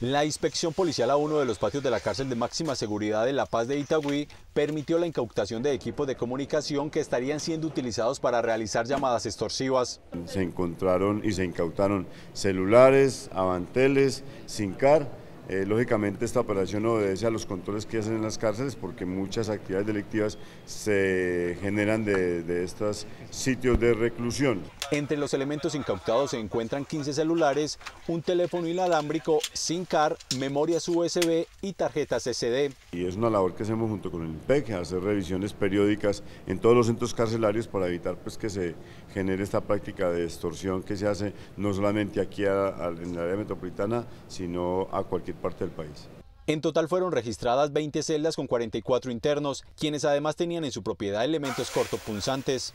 La inspección policial a uno de los patios de la cárcel de máxima seguridad de La Paz de Itagüí permitió la incautación de equipos de comunicación que estarían siendo utilizados para realizar llamadas extorsivas. Se encontraron y se incautaron celulares, avanteles, sin car. Eh, lógicamente esta operación obedece a los controles que hacen en las cárceles porque muchas actividades delictivas se generan de estos sitios de reclusión. Entre los elementos incautados se encuentran 15 celulares, un teléfono inalámbrico, sin card, memorias USB y tarjetas SD. Y es una labor que hacemos junto con el INPEC, hacer revisiones periódicas en todos los centros carcelarios para evitar pues, que se genere esta práctica de extorsión que se hace no solamente aquí en la área metropolitana, sino a cualquier parte del país. En total fueron registradas 20 celdas con 44 internos, quienes además tenían en su propiedad elementos cortopunzantes.